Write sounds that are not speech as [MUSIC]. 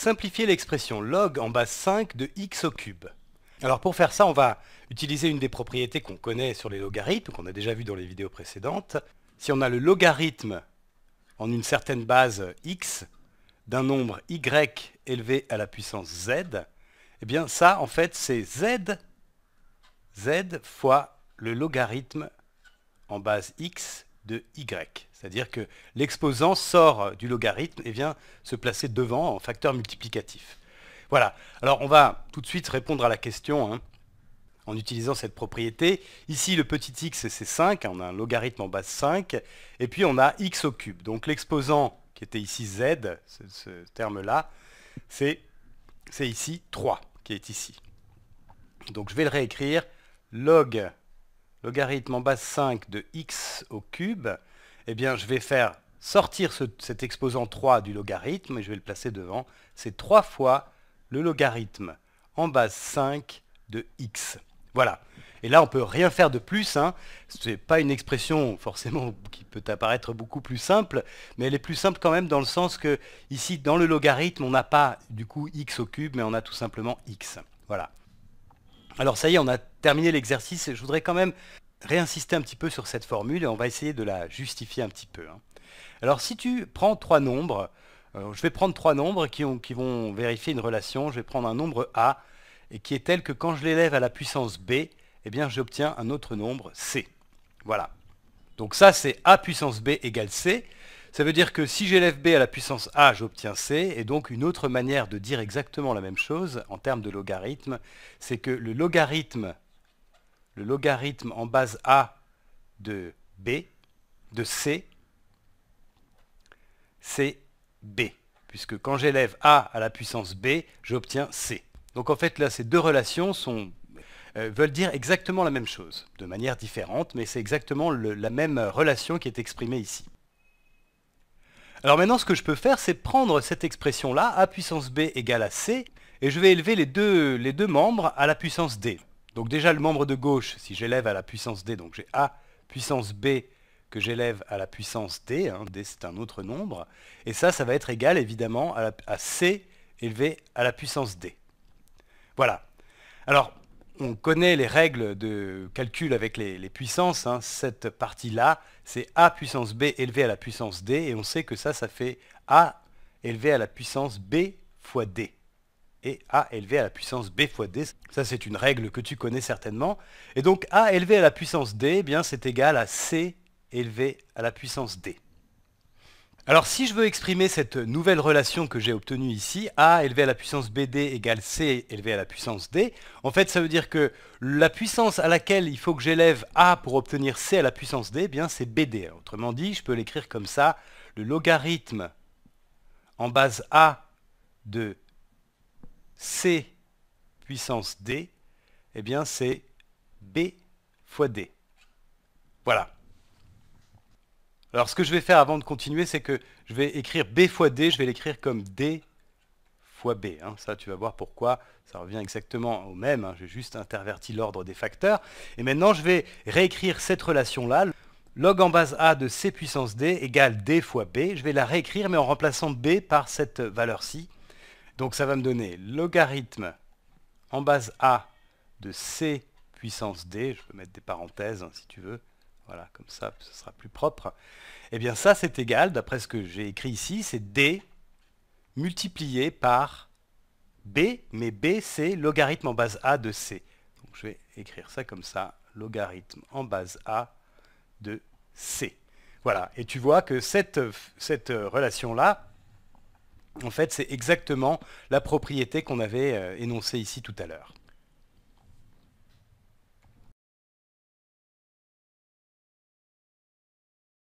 simplifier l'expression log en base 5 de x au cube. Alors pour faire ça, on va utiliser une des propriétés qu'on connaît sur les logarithmes, qu'on a déjà vu dans les vidéos précédentes. Si on a le logarithme en une certaine base x d'un nombre y élevé à la puissance z, eh bien ça, en fait, c'est z, z fois le logarithme en base x de y. C'est-à-dire que l'exposant sort du logarithme et vient se placer devant en facteur multiplicatif. Voilà. Alors on va tout de suite répondre à la question hein, en utilisant cette propriété. Ici, le petit x, c'est 5. On a un logarithme en base 5. Et puis on a x au cube. Donc l'exposant qui était ici z, ce terme-là, c'est ici 3 qui est ici. Donc je vais le réécrire log logarithme en base 5 de x au cube, eh bien je vais faire sortir cet exposant 3 du logarithme et je vais le placer devant. C'est 3 fois le logarithme en base 5 de x. Voilà. Et là, on ne peut rien faire de plus. Hein. Ce n'est pas une expression forcément [LAUGHS] qui peut apparaître beaucoup plus simple, mais elle est plus simple quand même dans le sens que ici, dans le logarithme, on n'a pas du coup x au cube, mais on a tout simplement x. Voilà. Alors ça y est, on a terminé l'exercice. Je voudrais quand même réinsister un petit peu sur cette formule et on va essayer de la justifier un petit peu. Hein. Alors si tu prends trois nombres, euh, je vais prendre trois nombres qui, vont vérifier une relation. Je vais prendre un nombre A et qui est tel que quand je l'élève à la puissance B, eh bien j'obtiens un autre nombre C. Voilà. Donc ça c'est A puissance B égale C. Ça veut dire que si j'élève B à la puissance A, j'obtiens C, et donc une autre manière de dire exactement la même chose en termes de logarithme, c'est que le logarithme, le logarithme en base A de B, de C, c'est B, puisque quand j'élève A à la puissance B, j'obtiens C. Donc en fait là, ces deux relations euh, veulent dire exactement la même chose, de manière différente, mais c'est exactement la même relation qui est exprimée ici. Alors maintenant, ce que je peux faire, c'est prendre cette expression-là, A puissance B égale à C, et je vais élever les deux, les deux membres à la puissance D. Donc déjà, le membre de gauche, si j'élève à la puissance D, donc j'ai A puissance B que j'élève à la puissance D, hein, D c'est un autre nombre, et ça, ça va être égal évidemment à, à C élevé à la puissance D. Voilà. Alors, on connaît les règles de calcul avec les, puissances. Hein. Cette partie-là, c'est a puissance b élevé à la puissance d. Et on sait que ça, ça fait a élevé à la puissance b fois d. Et a élevé à la puissance b fois d, ça c'est une règle que tu connais certainement. Et donc a élevé à la puissance d, eh bien c'est égal à c élevé à la puissance d. Alors si je veux exprimer cette nouvelle relation que j'ai obtenue ici, a élevé à la puissance bd égale c élevé à la puissance d, en fait ça veut dire que la puissance à laquelle il faut que j'élève a pour obtenir c à la puissance d, eh bien c'est bd. Autrement dit, je peux l'écrire comme ça, le logarithme en base a de c puissance d, eh bien c'est b fois d. Voilà. Alors ce que je vais faire avant de continuer, c'est que je vais écrire B fois D, je vais l'écrire comme D fois B. Hein. Ça, tu vas voir pourquoi ça revient exactement au même. Hein. J'ai juste interverti l'ordre des facteurs. Et maintenant, je vais réécrire cette relation-là. Log en base A de C puissance D égale D fois B. Je vais la réécrire, mais en remplaçant B par cette valeur-ci. Donc ça va me donner logarithme en base A de C puissance D. Je peux mettre des parenthèses hein, si tu veux. Voilà, comme ça, ce sera plus propre. et eh bien ça, c'est égal, d'après ce que j'ai écrit ici, c'est D multiplié par B, mais B, c'est logarithme en base A de C. Donc je vais écrire ça comme ça, logarithme en base A de C. Voilà, et tu vois que cette, cette relation-là, en fait, c'est exactement la propriété qu'on avait euh, énoncée ici tout à l'heure.